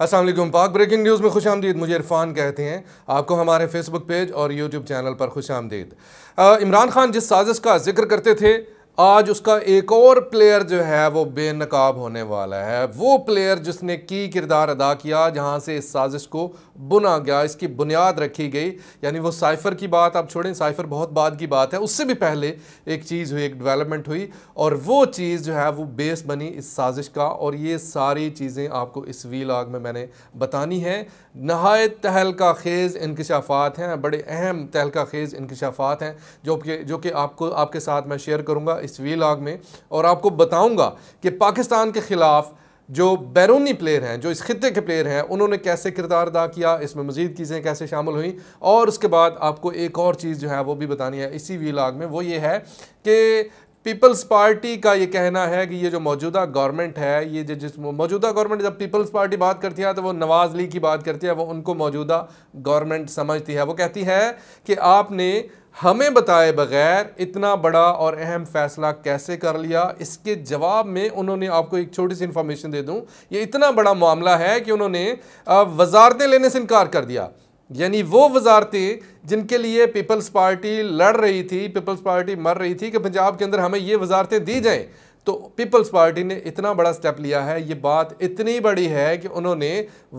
असलम पाक breaking news में खुश आमदीद मुझे इरफान कहते हैं आपको हमारे फेसबुक पेज और यूट्यूब चैनल पर खुश आमदीद इमरान खान जिस साजिश का जिक्र करते थे आज उसका एक और प्लेयर जो है वो बेनकाब होने वाला है वो प्लेयर जिसने की किरदार अदा किया जहां से इस साजिश को बुना गया इसकी बुनियाद रखी गई यानी वो साइफ़र की बात आप छोड़ें साइफ़र बहुत बाद की बात है उससे भी पहले एक चीज़ हुई एक डेवलपमेंट हुई और वो चीज़ जो है वो बेस बनी इस साजिश का और ये सारी चीज़ें आपको इस वी लाग में मैंने बतानी है नहायत तहलका खेज़ इनकशाफात हैं बड़े अहम तहलका खेज़ इनकशाफात हैं जो कि जो कि आपको आपके साथ मैं शेयर करूँगा इस वीलाग में और आपको बताऊंगा कि पाकिस्तान के ख़िलाफ़ जो बैरूनी प्लेयर हैं जो इस खत्े के प्लेयर हैं उन्होंने कैसे किरदार अदा किया इसमें मज़ीद चीज़ें कैसे शामिल हुई और उसके बाद आपको एक और चीज़ जो है वो भी बतानी है इसी वीलाग में वो ये है कि पीपल्स पार्टी का ये कहना है कि ये जो मौजूदा गवर्नमेंट है ये जो जिस मौजूदा गवर्नमेंट जब पीपल्स पार्टी बात करती है तो वो नवाज़ लीग की बात करती है वो उनको मौजूदा गवर्नमेंट समझती है वो कहती है कि आपने हमें बताए बगैर इतना बड़ा और अहम फैसला कैसे कर लिया इसके जवाब में उन्होंने आपको एक छोटी सी इन्फॉर्मेशन दे दूँ ये इतना बड़ा मामला है कि उन्होंने वजारतें लेने से इनकार कर दिया यानी वो वजारतें जिनके लिए पीपल्स पार्टी लड़ रही थी पीपल्स पार्टी मर रही थी कि पंजाब के अंदर हमें ये वजारतें दी जाएँ तो पीपल्स पार्टी ने इतना बड़ा स्टेप लिया है ये बात इतनी बड़ी है कि उन्होंने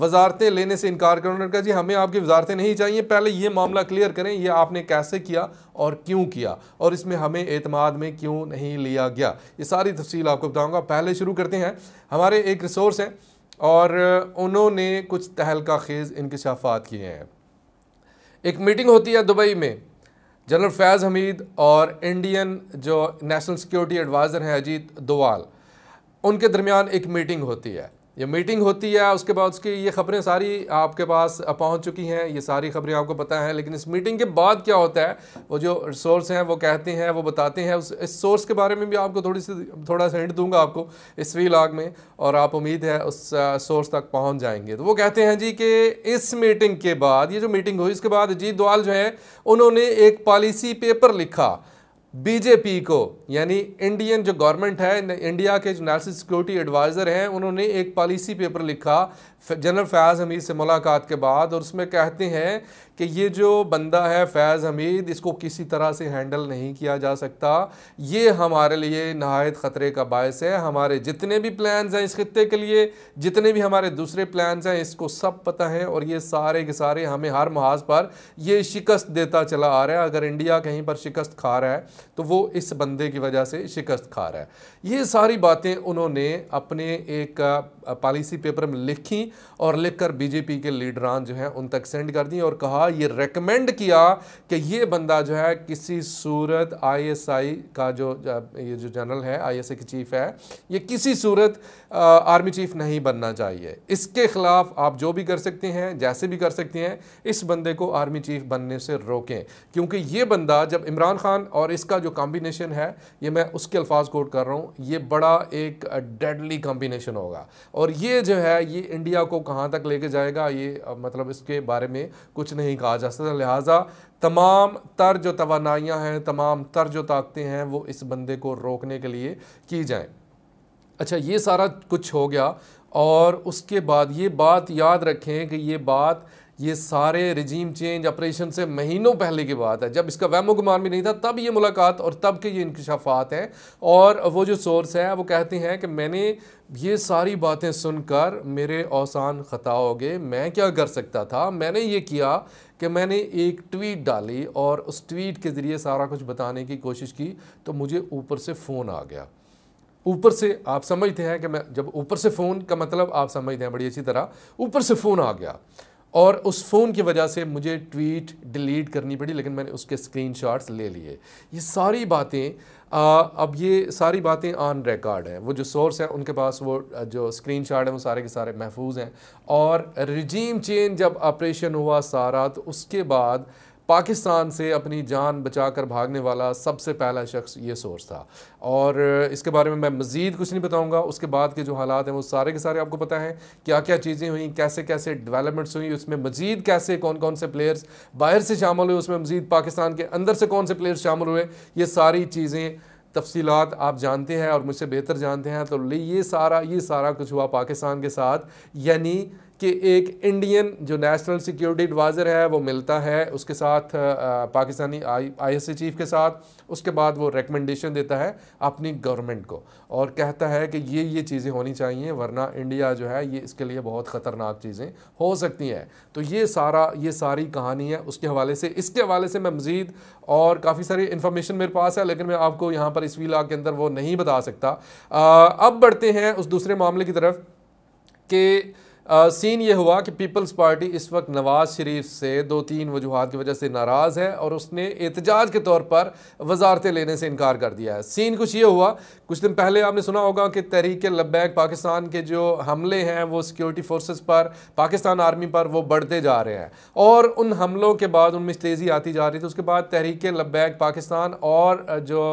वजारतें लेने से इनकार कर उन्होंने कहा जी हमें आपकी वजारतें नहीं चाहिए पहले ये मामला क्लियर करें ये आपने कैसे किया और क्यों किया और इसमें हमें एतमाद में क्यों नहीं लिया गया ये सारी तफसील आपको बताऊँगा पहले शुरू करते हैं हमारे एक रिसोर्स हैं और उन्होंने कुछ तहलका खेज़ इनकशाफात किए हैं एक मीटिंग होती है दुबई में जनरल फैज़ हमीद और इंडियन जो नेशनल सिक्योरिटी एडवाइज़र हैं अजीत दोवाल उनके दरमियान एक मीटिंग होती है ये मीटिंग होती है उसके बाद उसकी ये खबरें सारी आपके पास पहुंच चुकी हैं ये सारी खबरें आपको पता है लेकिन इस मीटिंग के बाद क्या होता है वो जो सोर्स हैं वो कहते हैं वो बताते हैं उस इस सोर्स के बारे में भी आपको थोड़ी सी थोड़ा सा हिंट दूंगा आपको इस वी लाग में और आप उम्मीद है उस सोर्स uh, तक पहुँच जाएंगे तो वो कहते हैं जी कि इस मीटिंग के बाद ये जो मीटिंग हुई इसके बाद अजीत दवाल जो है उन्होंने एक पॉलिसी पेपर लिखा बीजेपी को यानी इंडियन जो गवर्नमेंट है इंडिया के जो नेशनल सिक्योरिटी एडवाइज़र हैं उन्होंने एक पॉलिसी पेपर लिखा जनरल फैज़ हमीद से मुलाकात के बाद और उसमें कहते हैं कि ये जो बंदा है फैज़ हमीद इसको किसी तरह से हैंडल नहीं किया जा सकता ये हमारे लिए नहायत ख़तरे का बायस है हमारे जितने भी प्लान्स हैं इस खत्े के लिए जितने भी हमारे दूसरे प्लान्स हैं इसको सब पता है और ये सारे के सारे हमें हर महाज पर ये शिकस्त देता चला आ रहा है अगर इंडिया कहीं पर शिकस्त खा रहा है तो वो इस बंदे की वजह से शिकस्त खा रहा है ये सारी बातें उन्होंने अपने एक पॉलिसी पेपर में लिखी और लिखकर बीजेपी के लीडरान जो हैं उन तक सेंड कर दी और कहा ये रेकमेंड किया कि ये बंदा जो है किसी सूरत आईएसआई का जो ये जो जनरल है आई के चीफ है ये किसी सूरत आर्मी चीफ नहीं बनना चाहिए इसके ख़िलाफ़ आप जो भी कर सकते हैं जैसे भी कर सकते हैं इस बंदे को आर्मी चीफ बनने से रोकें क्योंकि ये बंदा जब इमरान खान और इस इसका जो कॉम्बिनेशन है ये मैं उसके अल्फाज कोट कर रहा हूँ ये बड़ा एक डेडली कॉम्बिनेशन होगा और ये जो है ये इंडिया को कहाँ तक लेके जाएगा ये मतलब इसके बारे में कुछ नहीं कहा जा सकता लिहाजा तमाम तर जो तोानाइयाँ हैं तमाम तर जो ताकतें हैं वो इस बंदे को रोकने के लिए की जाएँ अच्छा ये सारा कुछ हो गया और उसके बाद ये बात याद रखें कि ये बात ये सारे रिजीम चेंज ऑपरेशन से महीनों पहले की बात है जब इसका वहमो गुमान भी नहीं था तब ये मुलाकात और तब के ये इंकशाफात हैं और वो जो सोर्स है वो कहते हैं कि मैंने ये सारी बातें सुनकर मेरे औसान ख़ता हो गए मैं क्या कर सकता था मैंने ये किया कि मैंने एक ट्वीट डाली और उस ट्वीट के ज़रिए सारा कुछ बताने की कोशिश की तो मुझे ऊपर से फ़ोन आ गया ऊपर से आप समझते हैं कि मैं जब ऊपर से फ़ोन का मतलब आप समझते हैं बड़ी अच्छी तरह ऊपर से फ़ोन आ गया और उस फ़ोन की वजह से मुझे ट्वीट डिलीट करनी पड़ी लेकिन मैंने उसके स्क्रीनशॉट्स ले लिए ये सारी बातें आ, अब ये सारी बातें ऑन रिकॉर्ड हैं वो जो सोर्स हैं उनके पास वो जो स्क्रीन शॉट हैं वो सारे के सारे महफूज हैं और रिजीम चेंज जब ऑपरेशन हुआ सारा तो उसके बाद पाकिस्तान से अपनी जान बचाकर भागने वाला सबसे पहला शख्स ये सोर्स था और इसके बारे में मैं मज़ीद कुछ नहीं बताऊँगा उसके बाद के जो हालात हैं वो सारे के सारे आपको पता है क्या क्या चीज़ें हुई कैसे कैसे डेवलपमेंट्स हुई उसमें मज़ीद कैसे कौन कौन से प्लेयर्स बाहर से शामिल हुए उसमें मज़ीद पाकिस्तान के अंदर से कौन से प्लेयर्स शामिल हुए ये सारी चीज़ें तफसीलात आप जानते हैं और मुझसे बेहतर जानते हैं तो ये सारा ये सारा कुछ हुआ पाकिस्तान के साथ यानी कि एक इंडियन जो नेशनल सिक्योरिटी एडवाइज़र है वो मिलता है उसके साथ पाकिस्तानी आई आई चीफ के साथ उसके बाद वो रिकमेंडेशन देता है अपनी गवर्नमेंट को और कहता है कि ये ये चीज़ें होनी चाहिए वरना इंडिया जो है ये इसके लिए बहुत ख़तरनाक चीज़ें हो सकती हैं तो ये सारा ये सारी कहानी है उसके हवाले से इसके हवाले से मैं मज़ीद और काफ़ी सारी इन्फॉर्मेशन मेरे पास है लेकिन मैं आपको यहाँ पर इस वीला के अंदर वो नहीं बता सकता आ, अब बढ़ते हैं उस दूसरे मामले की तरफ कि आ, सीन ये हुआ कि पीपल्स पार्टी इस वक्त नवाज शरीफ से दो तीन वजूहत की वजह से नाराज़ है और उसने एहतजाज के तौर पर वजारतें लेने से इनकार कर दिया है सीन कुछ ये हुआ कुछ दिन पहले आपने सुना होगा कि तहरीक लब्बैक पाकिस्तान के जो हमले हैं वो सिक्योरिटी फोर्सेस पर पाकिस्तान आर्मी पर वो बढ़ते जा रहे हैं और उन हमलों के बाद उनमें तेज़ी आती जा रही थी उसके बाद तहरीक लब्बैक पाकिस्तान और जो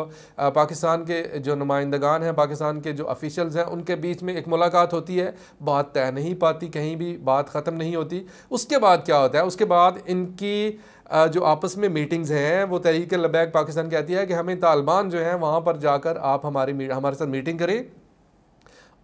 पाकिस्तान के जो नुमाइंदगान हैं पाकिस्तान के जो अफिशल्स हैं उनके बीच में एक मुलाकात होती है बात तय नहीं पाती की कहीं भी बात ख़त्म नहीं होती उसके बाद क्या होता है उसके बाद इनकी जो आपस में मीटिंग्स हैं वो तहरीक लबैक पाकिस्तान कहती है कि हमें तालिबान जो है वहाँ पर जाकर आप हमारी हमारे साथ मीटिंग करें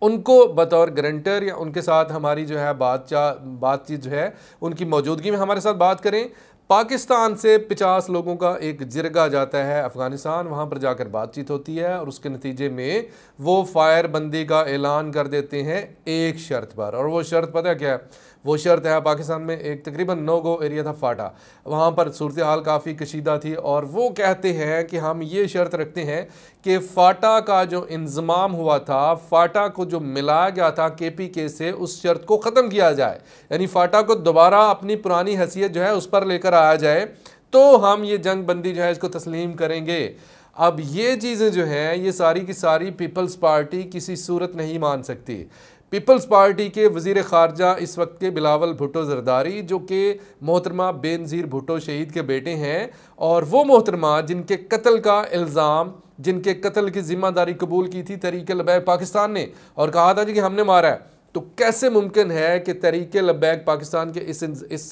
उनको बतौर गारंटर या उनके साथ हमारी जो है बातचा बातचीत जो है उनकी मौजूदगी में हमारे साथ बात करें पाकिस्तान से 50 लोगों का एक जिरगा जाता है अफ़गानिस्तान वहाँ पर जाकर बातचीत होती है और उसके नतीजे में वो फायरबंदी का ऐलान कर देते हैं एक शर्त पर और वो शर्त पता क्या है वो शर्त था पाकिस्तान में एक तकरीबन नौ गो एरिया था फाटा वहाँ पर सूरत हाल काफ़ी कशीदा थी और वो कहते हैं कि हम ये शर्त रखते हैं कि फाटा का जो इंजमाम हुआ था फाटा को जो मिलाया गया था के पी के से उस शर्त को ख़त्म किया जाए यानी फाटा को दोबारा अपनी पुरानी हैसियत जो है उस पर लेकर आया जाए तो हम ये जंग बंदी जो है इसको तस्लीम करेंगे अब ये चीज़ें जो हैं ये सारी की सारी पीपल्स पार्टी किसी सूरत नहीं मान सकती पीपल्स पार्टी के वजीर खारजा इस वक्त के बिलावल भुटो जरदारी जो कि मोहतरमा बेनज़ीर भुटो शहीद के बेटे हैं और वो मोहतरमा जिनके कत्ल का इल्ज़ाम जिनके कत्ल की ज़िम्मेदारी कबूल की थी तरीके लबैब पाकिस्तान ने और कहा था जी कि हमने मारा है तो कैसे मुमकिन है कि तरीके लबैक पाकिस्तान के इस इस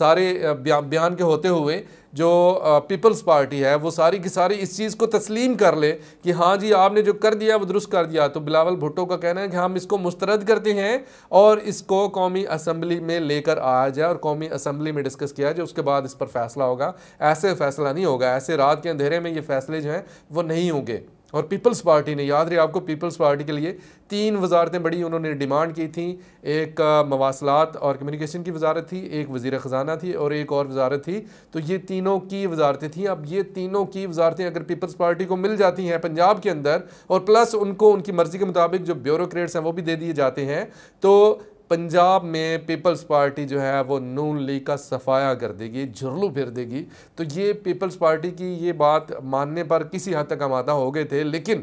सारे बयान के होते हुए जो पीपल्स पार्टी है वो सारी की सारी इस चीज़ को तस्लीम कर ले कि हाँ जी आपने जो कर दिया वो दुरुस्त कर दिया तो बिलावल भुट्टो का कहना है कि हम इसको मुस्तरद करते हैं और इसको कौमी असम्बली में लेकर आया जाए और कौमी असम्बली में डिस्कस किया जाए उसके बाद इस पर फैसला होगा ऐसे फैसला नहीं होगा ऐसे रात के अंधेरे में ये फैसले जो हैं वो नहीं होंगे और पीपल्स पार्टी ने याद रही आपको पीपल्स पार्टी के लिए तीन वजारतें बड़ी उन्होंने डिमांड की थी एक मवासलात और कम्युनिकेशन की वजारत थी एक वजीर ख़जाना थी और एक और वजारत थी तो ये तीनों की वजारतें थी अब ये तीनों की वजारतें अगर पीपल्स पार्टी को मिल जाती हैं पंजाब के अंदर और प्लस उनको उनकी मर्ज़ी के मुताबिक जो ब्यूरोट्स हैं वो भी दे दिए जाते हैं तो पंजाब में पीपल्स पार्टी जो है वो नून लीग का सफाया कर देगी झुरलू फिर देगी तो ये पीपल्स पार्टी की ये बात मानने पर किसी हद तक हम हो गए थे लेकिन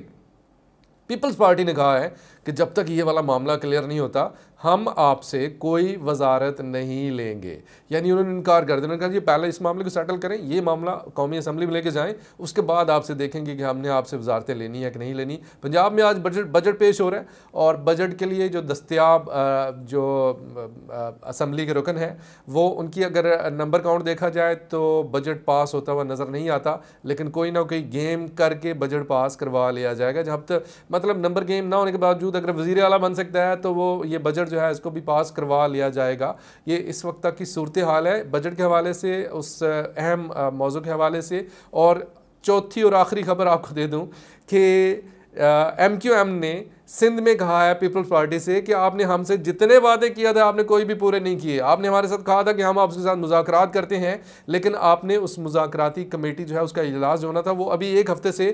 पीपल्स पार्टी ने कहा है कि जब तक ये वाला मामला क्लियर नहीं होता हम आपसे कोई वजारत नहीं लेंगे यानी उन्होंने इनकार कर दिया उन्होंने कहा कि पहले इस मामले को सेटल करें ये मामला कौमी असम्बली में लेके जाएं उसके बाद आपसे देखेंगे कि हमने आपसे वजारतें लेनी है कि नहीं लेनी पंजाब में आज बजट बजट पेश हो रहा है और बजट के लिए जो दस्तियाब जो असम्बली के रुकन है वो उनकी अगर नंबर काउंट देखा जाए तो बजट पास होता हुआ नज़र नहीं आता लेकिन कोई ना कोई गेम करके बजट पास करवा लिया जाएगा जब तक मतलब नंबर गेम ना होने के बावजूद अगर वज़ी अला बन सकता है तो वो ये बजट जो है इसको भी पास करवा लिया जाएगा ये इस वक्त तक की सूरत हाल है बजट के हवाले से उस अहम मौजू के हवाले से और चौथी और आखिरी खबर आपको दे दूँ कि एम क्यू एम ने सिंध में कहा है पीपल्स पार्टी से कि आपने हमसे जितने वादे किया था आपने कोई भी पूरे नहीं किए आपने हमारे साथ कहा था कि हम आपके साथ मुजाकरात करते हैं लेकिन आपने उस मुजाकराती कमेटी जो है उसका इजलास जो होना था वो अभी एक हफ्ते से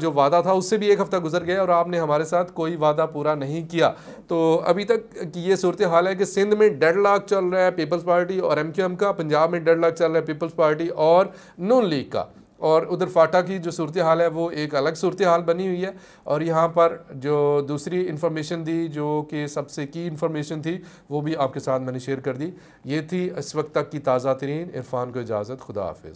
जो वादा था उससे भी एक हफ्ता गुजर गया और आपने हमारे साथ कोई वादा पूरा नहीं किया तो अभी तक की ये सूरत हाल है कि सिंध में डेढ़ लाख चल रहा है पीपल्स पार्टी और एम का पंजाब में डेढ़ लाख चल रहा है पीपल्स पार्टी और नून लीग का और उधर फाटा की जो सूरत हाल है वो एक अलग सूरत हाल बनी हुई है और यहाँ पर जो दूसरी इन्फॉर्मेशन दी जो कि सबसे की इन्फॉर्मेशन थी वो भी आपके साथ मैंने शेयर कर दी ये थी इस वक्त तक की ताज़ा तरीन इरफान को इजाज़त खुदा हाफ़